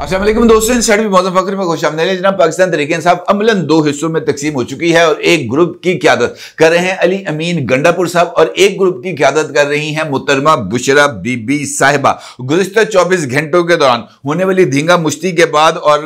दोस्तों सैड फकर में पाकिस्तान तरीके इंसाफ अमलन दो हिस्सों में तकसीम हो चुकी है और एक ग्रुप की क्यादत कर रहे हैं अली अमीन गंडापुर साहब और एक ग्रुप की क्यादत कर रही हैं मुतरमा बुशरा बीबी साहिबा गुजशत चौबीस घंटों के दौरान होने वाली धींगा मुश्ती के बाद और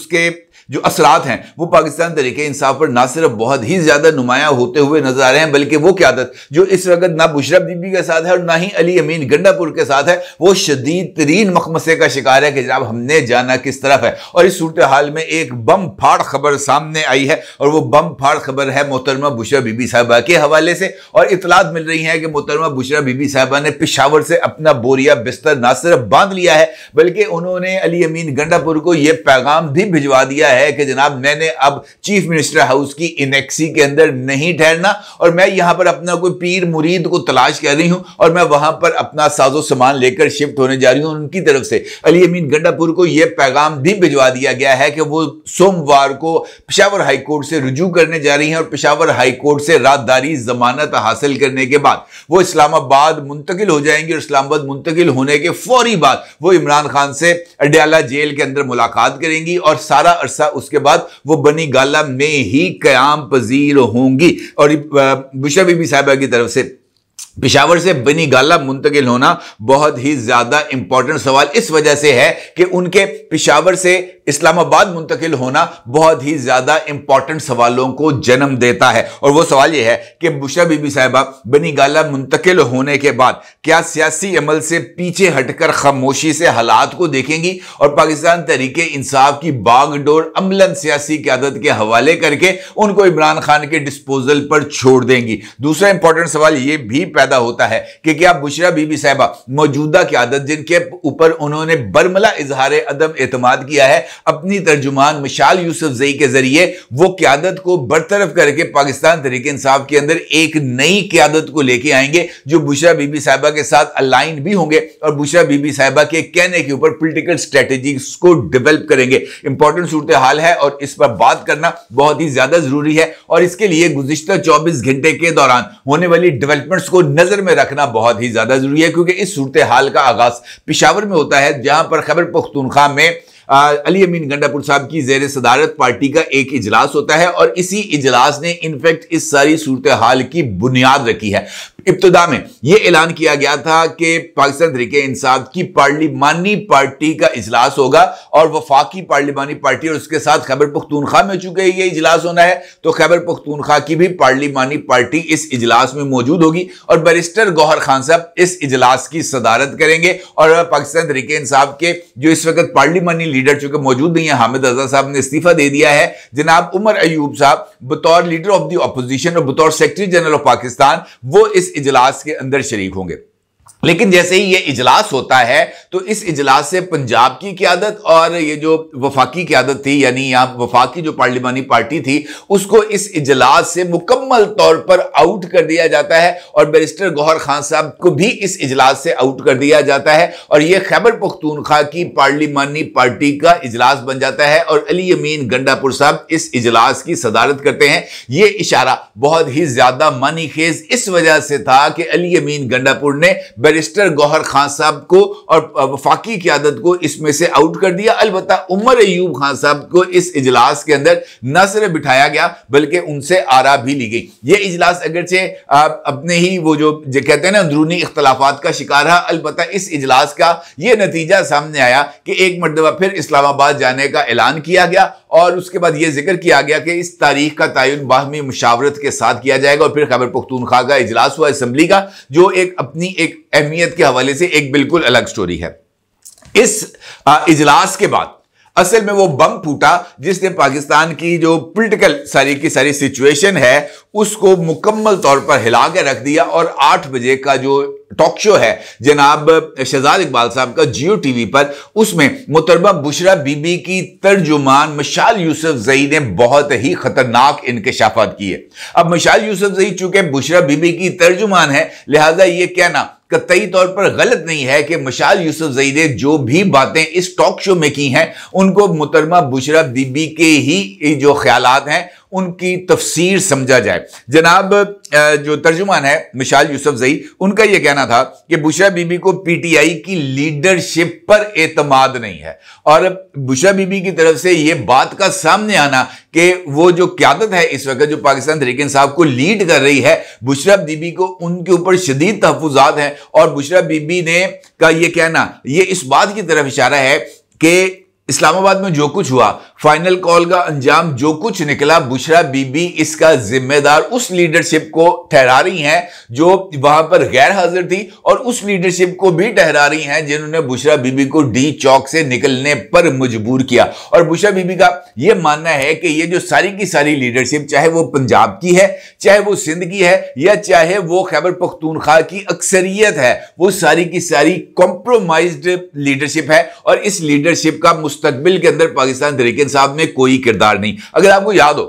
उसके जो असरात हैं वो पाकिस्तान तरीके इंसाफ पर ना सिर्फ बहुत ही ज़्यादा नुमाया होते हुए नजर आ रहे हैं बल्कि वो क्यादत जो इस वक्त ना बुशरा बीबी के साथ है और ना ही अली अमीन गंडापुर के साथ है वो शदीद तरीन मखमसे का शिकार है कि जनाब हमने जाना किस तरफ है और इस सूरत हाल में एक बम फाड़ खबर सामने आई है और वह बम फाड़ खबर है मोहतरमा बुशरा बीबी साहबा के हवाले से और इतलात मिल रही है कि मोहतरमा बुशरा बीबी साहबा ने पिशावर से अपना बोरिया बिस्तर ना सिर्फ बांध लिया है बल्कि उन्होंने अली अमीन गंडापुर को यह पैगाम भी भिजवा दिया है है कि जनाब मैंने अब चीफ मिनिस्टर हाउस की इनेक्सी के अंदर नहीं ठहरना और मैं यहां पर अपना कोई पीर मुरीद को तलाश कर रही हूं और मैं वहां पर अपना साजो सामान लेकर शिफ्ट होने जा रही हूं उनकी तरफ से अली अमीन गंडापुर को यह पैगाम भी भिजवा दिया गया है कि वो सोमवार को पिशावर हाईकोर्ट से रुजू करने जा रही है और पिशावर हाईकोर्ट से रातदारी जमानत हासिल करने के बाद वो इस्लामाबाद मुंतकिल हो जाएंगे और इस्लामाबाद मुंतकिल होने के फौरी बाद वो इमरान खान से अडयाला जेल के अंदर मुलाकात करेंगी और सारा अरसा था उसके बाद वो बनी गाला में ही क्याम पजीर होंगी और बुशा बीबी साहबा की तरफ से पिशावर से बनी गाला मुंतकिल होना बहुत ही ज्यादा इंपॉर्टेंट सवाल इस वजह से है कि उनके पिशावर से इस्लामाबाद मुंतकिल होना बहुत ही ज्यादा इंपॉर्टेंट सवालों को जन्म देता है और वो सवाल यह है कि बुशरा बीबी साहिबा बनी गाला मुंतकिल होने के बाद क्या सियासी अमल से पीछे हटकर खामोशी से हालात को देखेंगी और पाकिस्तान तरीके इंसाफ की बागडोर अमलन सियासी क्यादत के हवाले करके उनको इमरान खान के डिस्पोजल पर छोड़ देंगी दूसरा इंपॉर्टेंट सवाल ये भी ज्यादा होता है कि क्या बुशरा बीबी साहबा मौजूदा क्यादत जिनके ऊपर उन्होंने बरमला इजहार अदम एतमाद किया है अपनी तर्जुमान मिशाल यूसुफ जई के जरिए वो क्यादत को बरतरफ करके पाकिस्तान तरीके इंसाफ के अंदर एक नई क्यादत को लेके आएंगे जो बुशरा बीबी साहबा के साथ अलाइन भी होंगे और बुशरा बीबी साहबा के कहने के ऊपर पोलिटिकल स्ट्रेटेजी को डेवलप करेंगे इंपॉर्टेंट सूरत हाल है और इस पर बात करना बहुत ही ज्यादा जरूरी है और इसके लिए गुजशत चौबीस घंटे के दौरान होने वाली डेवलपमेंट्स को नजर में रखना बहुत ही ज्यादा जरूरी है क्योंकि इस सूरत हाल का आगाज पिशावर में होता है जहां पर खैबर पख्तूनख्वा में आ, अली अमीन गंडापुर साहब की जेर सदारत पार्टी का एक इजलास होता है और इसी इजलास ने इनफैक्ट इस सारी सूरत हाल की बुनियाद रखी है इब्तदा में यह ऐलान किया गया था कि पाकिस्तान तरीके इंसाफ की पार्लिमानी पार्टी का इजलास होगा और वफाकी पार्लिमानी पार्टी और उसके साथ खैबर पख्तूनखा में चुके ये इजलास होना है तो खैबर पख्तूनखा की भी पार्लिमानी पार्टी इस इजलास में मौजूद होगी और बैरिस्टर गौहर खान साहब इस इजलास की सदारत करेंगे और पाकिस्तान तरीके इंसाफ के जो इस वक्त पार्लिमानी लीडर चूंकि मौजूद नहीं है हामिद अजहर साहब ने इस्तीफा दे दिया है जनाब उमर अयूब साहब बतौर लीडर ऑफ द अपोजिशन और बतौर सेक्रेटरी जनरल ऑफ पाकिस्तान वो इस इजलास के अंदर शरीक होंगे लेकिन जैसे ही ये इजलास होता है तो इस इजलास से पंजाब की क्यादत और ये जो वफाकी क्यादत थी यानी यहां वफाकी जो पार्लिमानी पार्टी थी उसको इस इजलास से मुकम्मल तौर पर आउट कर दिया जाता है और बैरिस्टर गौहर खान साहब को भी इस इजलास से आउट कर दिया जाता है और यह खैबर पख्तूनखा की पार्लिमानी पार्टी का इजलास बन जाता है और अली अमीन गंडापुर साहब इस इजलास की सदारत करते हैं ये इशारा बहुत ही ज्यादा मनी खेज इस वजह से था कि अली अमीन गंडापुर ने बैरिस्टर गौहर खान साहब को और फाकी की आदत को इसमें से आउट कर दिया अलबत् उमर अयूब खान साहब को इस इजलास के अंदर न सिर्फ बिठाया गया बल्कि उनसे आरा भी ली गई ये इजलास अगरचे अपने ही वो जो, जो कहते हैं ना अंदरूनी इख्तलाफा का शिकार रहा अलबत् इस इजलास का ये नतीजा सामने आया कि एक मरतबा फिर इस्लामाबाद जाने का ऐलान किया गया और उसके बाद ये जिक्र किया गया कि इस तारीख का तयन बाहमी मुशावरत के साथ किया जाएगा और फिर खैबर पख्तूनखा का इजलास हुआ इसम्बली का जो एक अपनी एक अहमियत के हवाले से एक बिल्कुल अलग स्टोरी है इस इजलास के बाद असल में वो बम फूटा जिसने पाकिस्तान की जो पोलिटिकल सारी की सारी सिचुएशन है उसको मुकम्मल तौर पर हिला के रख दिया और आठ बजे का जो टॉक शो है जनाब शहजाद इकबाल साहब का जियो टीवी पर उसमें मुतरबा बुशरा बीबी की तर्जुमान मशाल यूसुफ जई ने बहुत ही खतरनाक इनकशाफात किए अब मशाल यूसुफ जई चूंकि बुशरा बीबी की तर्जुमान है लिहाजा ये कहना कतई तौर पर गलत नहीं है कि मशाल यूसुफ जई ने जो भी बातें इस टॉक शो में की हैं उनको मुतरमा बुशरा बीबी के ही जो ख्याल हैं उनकी तफसीर समझा जाए जनाब जो तर्जुमान है मिशाल यूसुफ जई उनका यह कहना था कि बुशा बीबी को पीटीआई की लीडरशिप पर एतमाद नहीं है और बुशा बीबी की तरफ से यह बात का सामने आना कि वो जो क्यादत है इस वक्त जो पाकिस्तान तरीके साहब को लीड कर रही है बुशरा बीबी को उनके ऊपर शदीद तहफात हैं और बुशरा बीबी ने का यह कहना यह इस बात की तरफ इशारा है कि इस्लामाबाद में जो कुछ हुआ फाइनल कॉल का अंजाम जो कुछ निकला बुशरा बीबी इसका जिम्मेदार उस लीडरशिप को ठहरा रही हैं जो वहां पर गैर हाजिर थी और उस लीडरशिप को भी ठहरा रही हैं जिन्होंने बुशरा बीबी को डी चौक से निकलने पर मजबूर किया और बुशरा बीबी का यह मानना है कि ये जो सारी की सारी लीडरशिप चाहे वो पंजाब की है चाहे वो सिंध की है या चाहे वो खैबर पख्तूनख्वा की अक्सरियत है वो सारी की सारी कॉम्प्रोमाइज लीडरशिप है और इस लीडरशिप का मुस्तबिल के अंदर पाकिस्तान तरीके इंसाफ में कोई किरदार नहीं अगर आपको याद हो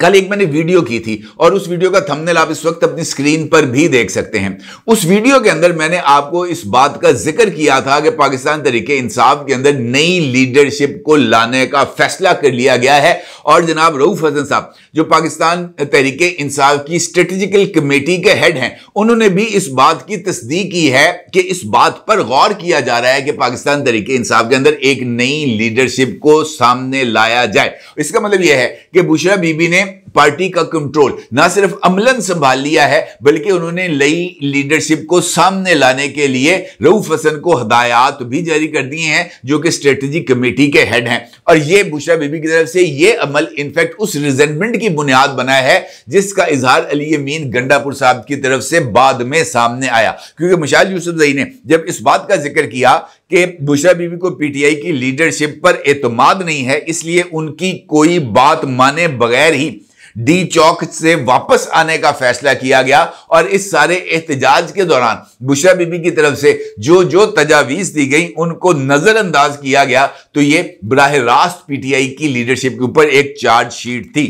कल एक मैंने वीडियो की थी और उस वीडियो का थंबनेल आप इस वक्त अपनी स्क्रीन पर भी देख सकते हैं उस वीडियो के अंदर मैंने आपको इस बात का जिक्र किया था कि पाकिस्तान तरीके इंसाफ के अंदर नई लीडरशिप को लाने का फैसला कर लिया गया है और जनाब रऊफ हसन साहब जो पाकिस्तान तरीके इंसाफ की स्ट्रेटेजिकल कमेटी के हेड हैं उन्होंने भी इस बात की तस्दीक की है कि इस बात पर गौर किया जा रहा है कि पाकिस्तान तरीके इंसाफ के अंदर एक नई लीडरशिप को सामने लाया जाए इसका मतलब यह है कि बुशरा बीबी ने Okay. पार्टी का कंट्रोल ना सिर्फ अमलन संभाल लिया है बल्कि उन्होंने नई लीडरशिप को सामने लाने के लिए रऊफ हसन को हदायत भी जारी कर दिए हैं जो कि स्ट्रेटजी कमेटी के हेड हैं और ये बुशरा बीबी की तरफ से ये अमल इनफैक्ट उस रिजेंटमेंट की बुनियाद बना है जिसका इजहार अली मीन गंडापुर साहब की तरफ से बाद में सामने आया क्योंकि मशाल यूसुफ जई ने जब इस बात का जिक्र किया कि बुशरा बीबी को पीटीआई की लीडरशिप पर एतमाद नहीं है इसलिए उनकी कोई बात माने बगैर ही डी चौक से वापस आने का फैसला किया गया और इस सारे एहतजाज के दौरान बुशरा बीबी की तरफ से जो जो तजावीज दी गई उनको नजरअंदाज किया गया तो ये बराह रास्त पीटीआई की लीडरशिप के ऊपर एक चार्जशीट थी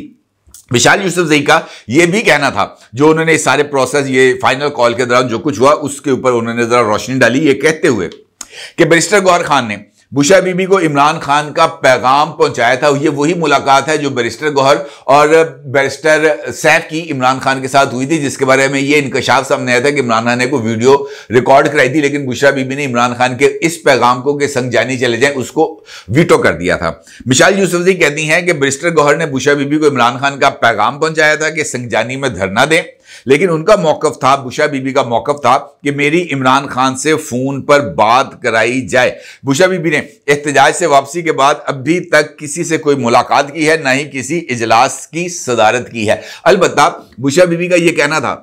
विशाल यूसुफ जई का यह भी कहना था जो उन्होंने सारे प्रोसेस ये फाइनल कॉल के दौरान जो कुछ हुआ उसके ऊपर उन्होंने जरा रोशनी डाली ये कहते हुए कि बरिस्टर गौर खान ने बुशा बीबी को इमरान खान का पैगाम पहुंचाया था ये वही मुलाकात है जो बैरिस्टर गौहर और बैरिस्टर सैफ की इमरान खान के साथ हुई थी जिसके बारे में ये इंकशाफ सामने आया था कि इमरान खान ने को वीडियो रिकॉर्ड कराई थी लेकिन बुशा बीबी ने इमरान खान के इस पैगाम को कि संग जानी चले जाए उसको वीटो कर दिया था मिशाल यूसुफ जी कहती हैं कि बैरिस्टर गौहर ने बुशा बीबी को इमरान खान का पैगाम पहुंचाया था कि संगजानी में धरना दें लेकिन उनका मौकफ था बुशा बीबी का मौकफ था कि मेरी इमरान खान से फ़ोन पर बात कराई जाए बुशा बीबी ने एहतजाज से वापसी के बाद अभी तक किसी से कोई मुलाकात की है ना ही किसी इजलास की सदारत की है अलबत् बुशा बीबी का यह कहना था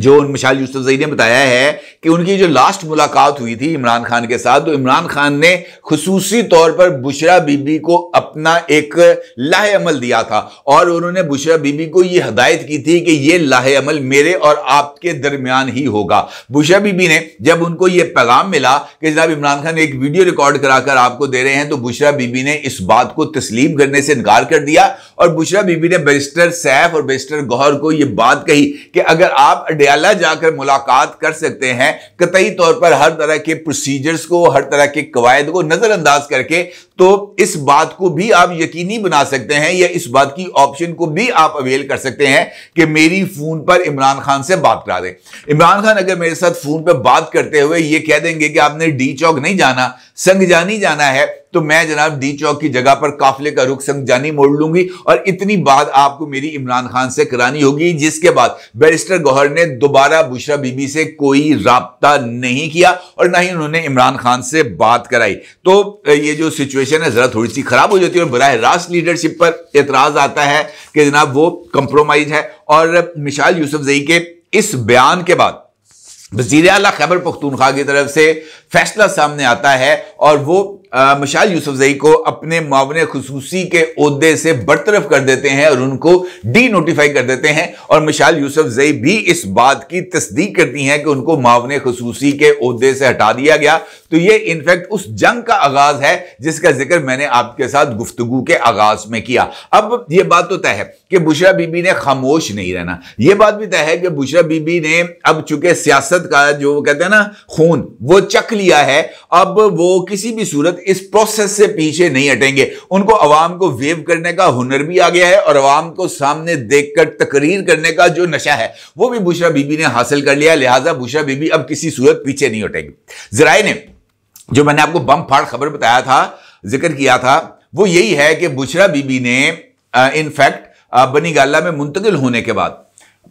जो मिशाल यूसुफ ने बताया है कि उनकी जो लास्ट मुलाकात हुई थी इमरान खान के साथ तो इमरान खान ने खसूसी तौर पर बुशरा बीबी को अपना एक लाह अमल दिया था और उन्होंने बुशरा बीबी को यह हदायत की थी कि यह लाह अमल मेरे और आपके दरमियान ही होगा बुशरा बीबी ने जब उनको यह पैगाम मिला कि जनाब इमरान खान एक वीडियो रिकॉर्ड कराकर आपको दे रहे हैं तो बुशरा बीबी ने इस बात को तस्लीम करने से इनकार कर दिया और बुशरा बीबी ने बैरिस्टर सैफ और बैरिस्टर गौहर को यह बात कही कि अगर आप पटियाला जाकर मुलाकात कर सकते हैं कतई तौर पर हर तरह के प्रोसीजर्स को हर तरह के कवायद को नजरअंदाज करके तो इस बात को भी आप यकीनी बना सकते हैं या इस बात की ऑप्शन को भी आप अवेल कर सकते हैं कि मेरी फोन पर इमरान खान से बात करा दें इमरान खान अगर मेरे साथ फोन पर बात करते हुए ये कह देंगे कि आपने डी चौक नहीं जाना संगजानी जाना है तो मैं जनाब डी चौक की जगह पर काफिले का रुख संगजानी मोड़ लूंगी और इतनी बात आपको मेरी इमरान खान से करानी होगी जिसके बाद बैरिस्टर गौहर ने दोबारा बुशरा बीबी से कोई रबता नहीं किया और ना ही उन्होंने इमरान खान से बात कराई तो ये जो सिचुएशन सिचुएशन है ज़रा थोड़ी सी ख़राब हो जाती है और बरह रास्त लीडरशिप पर एतराज़ आता है कि जनाब वो कंप्रोमाइज़ है और मिशाल यूसुफ जई के इस बयान के बाद वजीर अला खैबर पख्तूनख्वा की तरफ से फैसला सामने आता है और वो मशाल यूसुफजई को अपने मावन खसूसी के अहदे से बरतरफ कर देते हैं और उनको डी नोटिफाई कर देते हैं और मशाल यूसुफजई भी इस बात की तस्दीक करती हैं कि उनको मावन खसूसी के अहदे से हटा दिया गया तो ये इनफैक्ट उस जंग का आगाज है जिसका जिक्र मैंने आपके साथ गुफ्तगु के आगाज में किया अब यह बात तो तय है कि बुशरा बीबी ने खामोश नहीं रहना यह बात भी तय है कि बुशरा बीबी ने अब चूंकि सियासत का जो कहते हैं ना खून वो चख लिया है अब वो किसी भी सूरत इस प्रोसेस से पीछे नहीं हटेंगे उनको अवाम को वेव करने का हुनर भी आ गया है और अवाम को सामने देखकर तकरीर करने का जो नशा है वो भी बुशरा बीबी ने हासिल कर लिया लिहाजा बुशरा बीबी अब किसी सूरत पीछे नहीं हटेंगे जराए ने जो मैंने आपको बम फाड़ खबर बताया था जिक्र किया था वो यही है कि बुशरा बीबी ने इनफैक्ट बनी गाला में मुंतकिल होने के बाद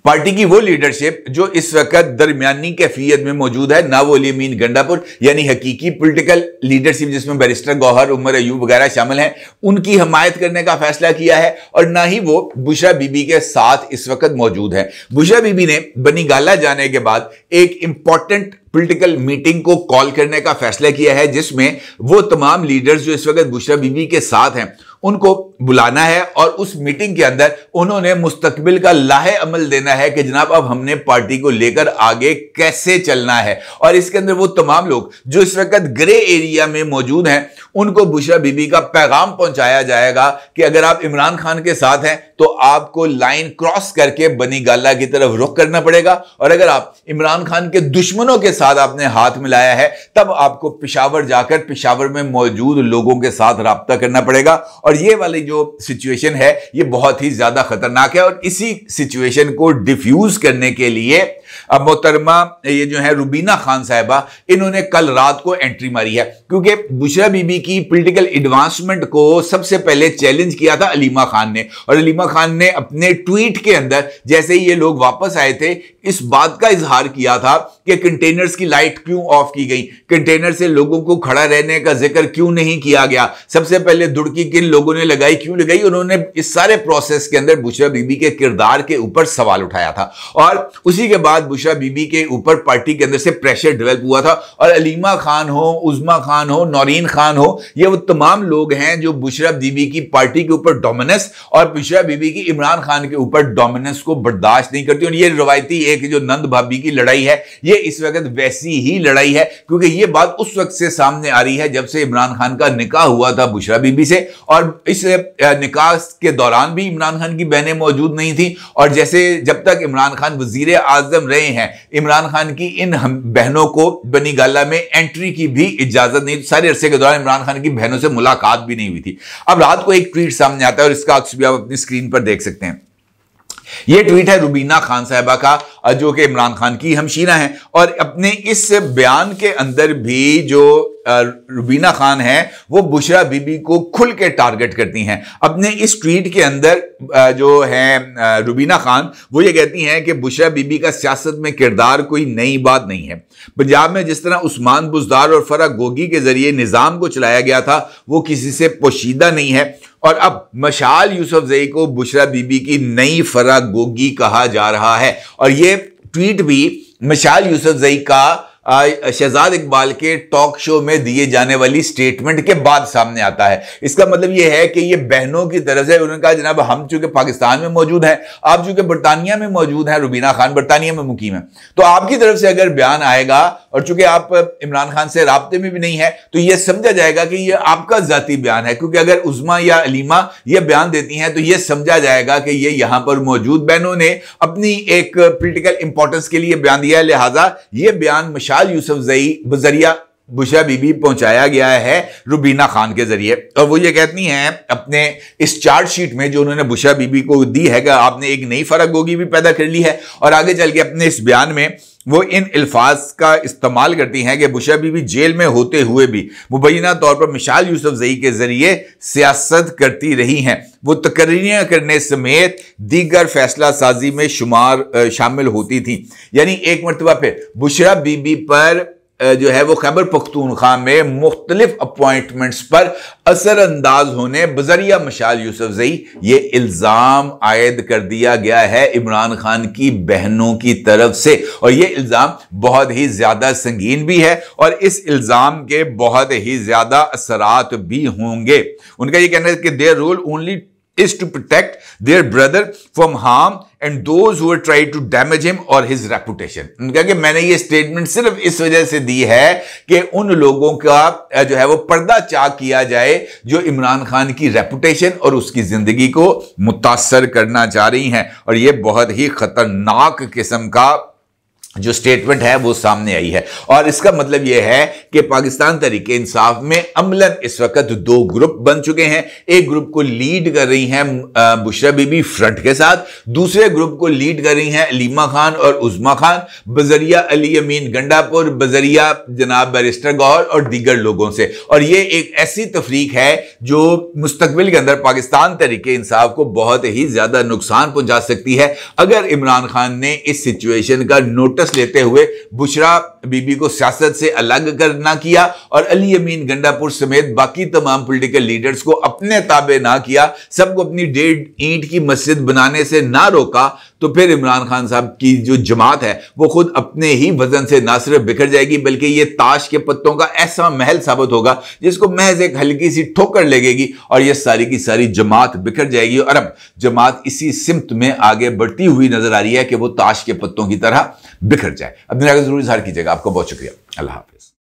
पार्टी की वो लीडरशिप जो इस वक्त दरमियानी कैफियत में मौजूद है ना वो अलीमीन गंडापुर यानी हकीकी पोलिटिकल लीडरशिप जिसमें बैरिस्टर गौहर उमर अयूब वगैरह शामिल हैं उनकी हमायत करने का फैसला किया है और ना ही वो बुशरा बीबी के साथ इस वक्त मौजूद है बुशरा बीबी ने बनीगाला जाने के बाद एक इंपॉर्टेंट पॉलिटिकल मीटिंग को कॉल करने का फैसला किया है जिसमें वो तमाम लीडर्स जो इस वक्त बुशरा बीबी के साथ हैं उनको बुलाना है और उस मीटिंग के अंदर उन्होंने मुस्तकबिल का लाहे अमल देना है कि जनाब अब हमने पार्टी को लेकर आगे कैसे चलना है और इसके अंदर वो तमाम लोग जो इस वक्त ग्रे एरिया में मौजूद हैं उनको बुशरा बीबी का पैगाम पहुंचाया जाएगा कि अगर आप इमरान खान के साथ हैं तो आपको लाइन क्रॉस करके बनी गाला की तरफ रुख करना पड़ेगा और अगर आप इमरान खान के दुश्मनों के साथ आपने हाथ मिलाया है तब आपको पिशावर जाकर पिशावर में मौजूद लोगों के साथ रबता करना पड़ेगा और और ये वाली जो सिचुएशन है ये बहुत ही ज्यादा खतरनाक है और इसी सिचुएशन को डिफ्यूज करने के लिए अब मोहतरमा ये जो है रुबीना खान साहबा इन्होंने कल रात को एंट्री मारी है क्योंकि बुशरा बीबी की पॉलिटिकल एडवांसमेंट को सबसे पहले चैलेंज किया था अलीमा खान ने और अलीमा खान ने अपने ट्वीट के अंदर जैसे ही ये लोग वापस आए थे इस बात का इजहार किया था कि कंटेनर्स की लाइट क्यों ऑफ की गई कंटेनर से लोगों को खड़ा रहने का जिक्र क्यों नहीं किया गया सबसे पहले दुड़की किन लोगों ने लगाई क्यों लगाई उन्होंने इस सारे प्रोसेस के अंदर बुशरा बीबी के किरदार के ऊपर सवाल उठाया था और उसी के बाद बाद बुशरा बीबी के ऊपर पार्टी के अंदर से प्रेशर डेवलप हुआ था और अलीमा खान हो उजमा खान हो नौरीन खान हो ये वो तमाम लोग हैं जो बुशरा बीबी की पार्टी के ऊपर डोमिनस और बुशरा बीबी की इमरान खान के ऊपर डोमिनस को बर्दाश्त नहीं करती और ये रवायती एक जो नंद भाभी की लड़ाई है ये इस वक्त वैसी ही लड़ाई है क्योंकि ये बात उस वक्त से सामने आ रही है जब से इमरान खान का निकाह हुआ था बुशरा बीबी से और इस निकाह के दौरान भी इमरान खान की बहनें मौजूद नहीं थी और जैसे जब तक इमरान खान वजीर आजम रहे हैं इमरान खान की इन बहनों को बनी गाला में एंट्री की भी इजाजत नहीं सारे अरसे के दौरान इमरान खान की बहनों से मुलाकात भी नहीं हुई थी अब रात को एक ट्वीट सामने आता है और इसका अक्स भी आप अपनी स्क्रीन पर देख सकते हैं ये ट्वीट है रुबीना खान साहबा का जो कि इमरान खान की हमशीना है और अपने इस बयान के अंदर भी जो रुबीना खान है वो बुशरा बीबी को खुल के टारगेट करती हैं अपने इस ट्वीट के अंदर जो है रुबीना खान वो ये कहती हैं कि बुशरा बीबी का सियासत में किरदार कोई नई बात नहीं है पंजाब में जिस तरह उस्मान बुजदार और फरा गोगी के जरिए निज़ाम को चलाया गया था वो किसी से पोशीदा नहीं है और अब मशाल यूसुफ जई को बुशरा बीबी की नई फरा गोगी कहा जा रहा है और ये ट्वीट भी मशाल जई का शहजाद इकबाल के टॉक शो में दिए जाने वाली स्टेटमेंट के बाद सामने आता है इसका मतलब यह है कि ये बहनों की तरफ से उन्होंने कहा जनाब हम चूंकि पाकिस्तान में मौजूद हैं आप चूंकि बरतानिया में मौजूद हैं रुबीना खान बरतानिया में मुकीम है तो आपकी तरफ से अगर बयान आएगा और चूंकि आप इमरान खान से रबते में भी नहीं है तो यह समझा जाएगा कि यह आपका जाती बयान है क्योंकि अगर उजमा या अलीमा यह बयान देती हैं तो यह समझा जाएगा कि यह यहां पर मौजूद बहनों ने अपनी एक पोलिटिकल इंपॉर्टेंस के लिए बयान दिया है लिहाजा यह बयान मशाल यूसुफ जई बजरिया बुशा बीबी पहुंचाया गया है रुबीना खान के जरिए और वो ये कहती हैं अपने इस चार्ट शीट में जो उन्होंने बुशा बीबी को दी है कि आपने एक नई फर्क गोगी भी पैदा कर ली है और आगे चल के अपने इस बयान में वो इन अल्फाज का इस्तेमाल करती हैं कि बुशा बीबी जेल में होते हुए भी मुबैना तौर पर मिशाल यूसुफ जई के जरिए सियासत करती रही हैं वो तकरियाँ करने समेत दीगर फैसला साजी में शुमार शामिल होती थी यानी एक मरतबा फिर बुशरा बीबी पर जो है वो खैबर पख्तूनख्वा में मुख्तलिफ अपॉइंटमेंट्स पर असरअंदाज होने बजरिया मशाल जई ये इल्ज़ाम आयद कर दिया गया है इमरान खान की बहनों की तरफ से और ये इल्ज़ाम बहुत ही ज़्यादा संगीन भी है और इस इल्ज़ाम के बहुत ही ज़्यादा असरात भी होंगे उनका ये कहना है कि their role only is to protect their brother from harm and those who try to damage him or his reputation उनका कि मैंने ये स्टेटमेंट सिर्फ इस वजह से दी है कि उन लोगों का जो है वो पर्दा चा किया जाए जो इमरान खान की रेपुटेशन और उसकी जिंदगी को मुतासर करना चाह रही हैं और ये बहुत ही खतरनाक किस्म का जो स्टेटमेंट है वो सामने आई है और इसका मतलब यह है कि पाकिस्तान तरीके इंसाफ में अमलन इस वक्त दो ग्रुप बन चुके हैं एक ग्रुप को लीड कर रही हैं बुशरा बीबी फ्रंट के साथ दूसरे ग्रुप को लीड कर रही हैं अलीमा खान और उजमा खान बजरिया अली अमीन गंडापुर बजरिया जनाब बैरिस्टर गौर और दीगर लोगों से और ये एक ऐसी तफरीक है जो मुस्तबिल के अंदर पाकिस्तान तरीके इंसाफ को बहुत ही ज्यादा नुकसान पहुंचा सकती है अगर इमरान खान ने इस सिचुएशन का नोट नोटिस लेते हुए बुशरा बीबी को सियासत से अलग करना किया और अली अमीन गंडापुर समेत बाकी तमाम पोलिटिकल लीडर्स को अपने ताबे ना किया सबको अपनी डेढ़ ईंट की मस्जिद बनाने से ना रोका तो फिर इमरान खान साहब की जो जमात है वो खुद अपने ही वजन से ना सिर्फ बिखर जाएगी बल्कि ये ताश के पत्तों का ऐसा महल साबित होगा जिसको महज एक हल्की सी ठोकर लगेगी और ये सारी की सारी जमात बिखर जाएगी और अब जमात इसी सिमत में आगे बढ़ती हुई नजर आ रही है कि वो ताश के पत्तों की तरह बिखर जाए अब मेरा जरूर इजहार कीजिएगा आपका बहुत शुक्रिया अल्लाह हाफिज़